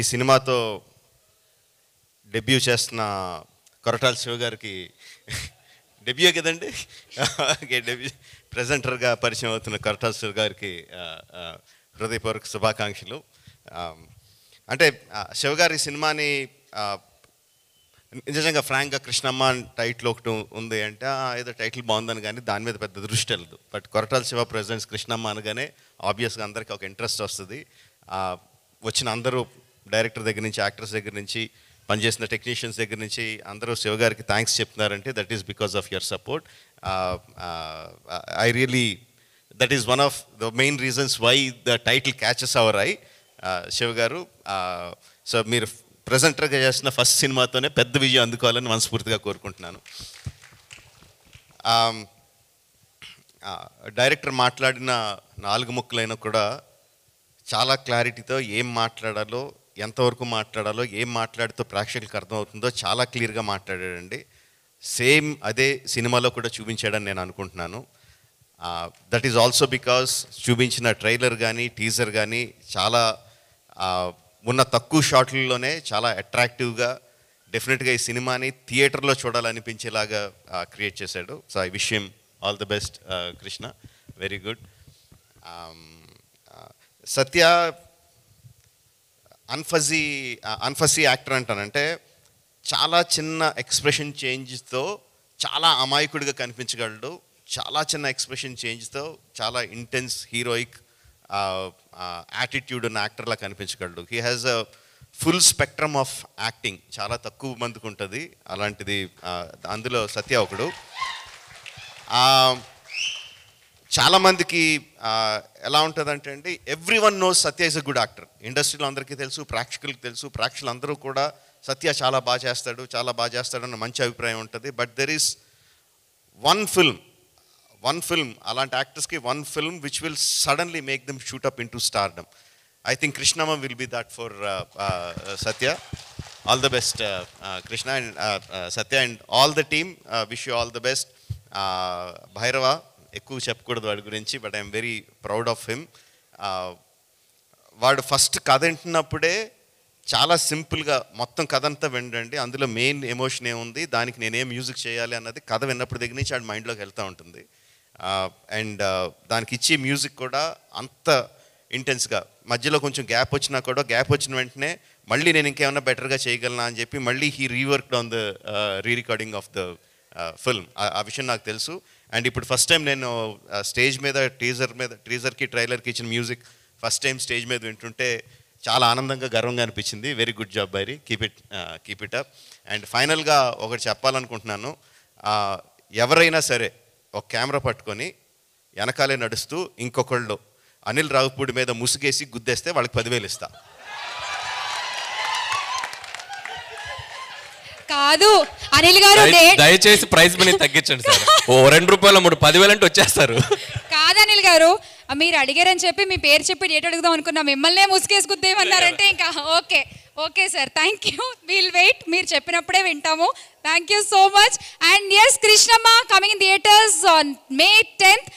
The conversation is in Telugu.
ఈ సినిమాతో డెబ్యూ చేస్తున్న కొరటాల శివ గారికి డెబ్యూ కదండి డెబ్యూ ప్రజెంటర్గా పరిచయం అవుతున్న కొరటాల శివ గారికి హృదయపూర్వక శుభాకాంక్షలు అంటే శివ గారి సినిమాని నిజంగా ఫ్రాంక్గా కృష్ణమ్మ టైటిల్ ఒకటి ఉంది అంటే ఏదో టైటిల్ బాగుందని కానీ దాని మీద పెద్ద దృష్టి వెళ్ళదు బట్ కొరటాల శివ ప్రెజెంట్స్ కృష్ణమ్మ అనగానే ఆబ్వియస్గా అందరికీ ఒక ఇంట్రెస్ట్ వస్తుంది వచ్చిన అందరూ డైరెక్టర్ దగ్గర నుంచి యాక్టర్స్ దగ్గర నుంచి పనిచేసిన టెక్నీషియన్స్ దగ్గర నుంచి అందరూ శివగారికి థ్యాంక్స్ చెప్తున్నారంటే that is because of your support I really that is one of the main reasons why the title catches our I Siva garu so uh, మీరు ప్రజెంటర్గా చేసిన ఫస్ట్ సినిమాతోనే పెద్ద విజయం అందుకోవాలని మనస్ఫూర్తిగా కోరుకుంటున్నాను um, uh, డైరెక్టర్ మాట్లాడిన నాలుగు ముక్కలైనా కూడా చాలా క్లారిటీతో ఏం మాట్లాడాలో ఎంతవరకు మాట్లాడాలో ఏం మాట్లాడితే ప్రేక్షకులకు అర్థమవుతుందో చాలా క్లియర్గా మాట్లాడాడండి సేమ్ అదే సినిమాలో కూడా చూపించాడని నేను అనుకుంటున్నాను దట్ ఈజ్ ఆల్సో బికాస్ చూపించిన ట్రైలర్ కానీ టీజర్ కానీ చాలా ఉన్న తక్కువ షాట్లలోనే చాలా అట్రాక్టివ్గా డెఫినెట్గా ఈ సినిమాని థియేటర్లో చూడాలనిపించేలాగా క్రియేట్ చేశాడు సో ఐ విషయం all the best Krishna very good Satya unfussy unfussy actor అంటానంటే చాలా చిన్న ఎక్స్ప్రెషన్ చేంజ్తో చాలా అమాయకుడిగా కనిపించగలడు చాలా చిన్న ఎక్స్ప్రెషన్ చేంజ్తో చాలా ఇంటెన్స్ హీరోయిక్ యాటిట్యూడ్ ఉన్న యాక్టర్లా కనిపించగలడు he has a full spectrum of acting చాలా తక్కువ మందికి ఉంటుంది అలాంటిది uh, అందులో సత్య ఒకడు um, చాలామందికి ఎలా ఉంటుందంటే అండి everyone knows Satya is a good actor ఇండస్ట్రీలో అందరికీ తెలుసు ప్రేక్షకులకి తెలుసు ప్రేక్షకులందరూ కూడా సత్య చాలా బాగా చేస్తాడు చాలా బాగా చేస్తాడు అన్న మంచి అభిప్రాయం ఉంటుంది but there is one film one film అలాంటి యాక్టర్స్కి one film which will suddenly make them shoot up into stardom I think Krishnamma will be that for Satya all the best Krishna and Satya and all the team wish you all the best Bhairava ఎక్కువ చెప్పకూడదు వాడి గురించి but I'm very proud of him వాడు ఫస్ట్ కథ వింటున్నప్పుడే చాలా సింపుల్గా మొత్తం కథ అంతా వినండి అందులో మెయిన్ ఎమోషన్ ఏముంది దానికి నేనే మ్యూజిక్ చేయాలి అన్నది కథ విన్నప్పుడు దగ్గర నుంచి వాడి మైండ్లోకి వెళ్తూ ఉంటుంది అండ్ దానికి ఇచ్చే మ్యూజిక్ కూడా అంత ఇంటెన్స్గా మధ్యలో కొంచెం గ్యాప్ వచ్చినా కూడా గ్యాప్ వచ్చిన వెంటనే మళ్ళీ నేను ఇంకేమైనా బెటర్గా చేయగలనా అని చెప్పి మళ్ళీ he reworked on the re recording of the film ఆ విషయం నాకు తెలుసు అండ్ ఇప్పుడు ఫస్ట్ టైం నేను స్టేజ్ మీద టీజర్ మీద టీజర్కి ట్రైలర్కి ఇచ్చిన మ్యూజిక్ ఫస్ట్ టైం స్టేజ్ మీద వింటుంటే చాలా ఆనందంగా గర్వంగా అనిపించింది very good job Bairi keep it keep it up and ఫైనల్గా ఒకటి చెప్పాలనుకుంటున్నాను ఎవరైనా సరే ఒక కెమెరా పట్టుకొని వెనకాలే నడుస్తూ ఇంకొకళ్ళు అనిల్ రావుపూడి మీద ముసుగేసి గుద్దేస్తే వాళ్ళకి పదివేలు ఇస్తాను కాదు అనిల్ గారు దయచేసి ప్రైస్ మనీ తగ్గించండి సార్ ఓ రెండు రూపాయలు మూడు పదివేలు అంటే వచ్చేస్తారు కాదు అనిల్ గారు మీరు అడిగారని చెప్పి మీ పేరు చెప్పి డేట్ అడుగుదాం అనుకున్నా మిమ్మల్నే ముసుకేసుకుద్దేమన్నారంటే ఇంకా okay okay sir thank you will wait మీరు చెప్పినప్పుడే వింటాము thank you so much and yes Krishnamma coming theatres on May tenth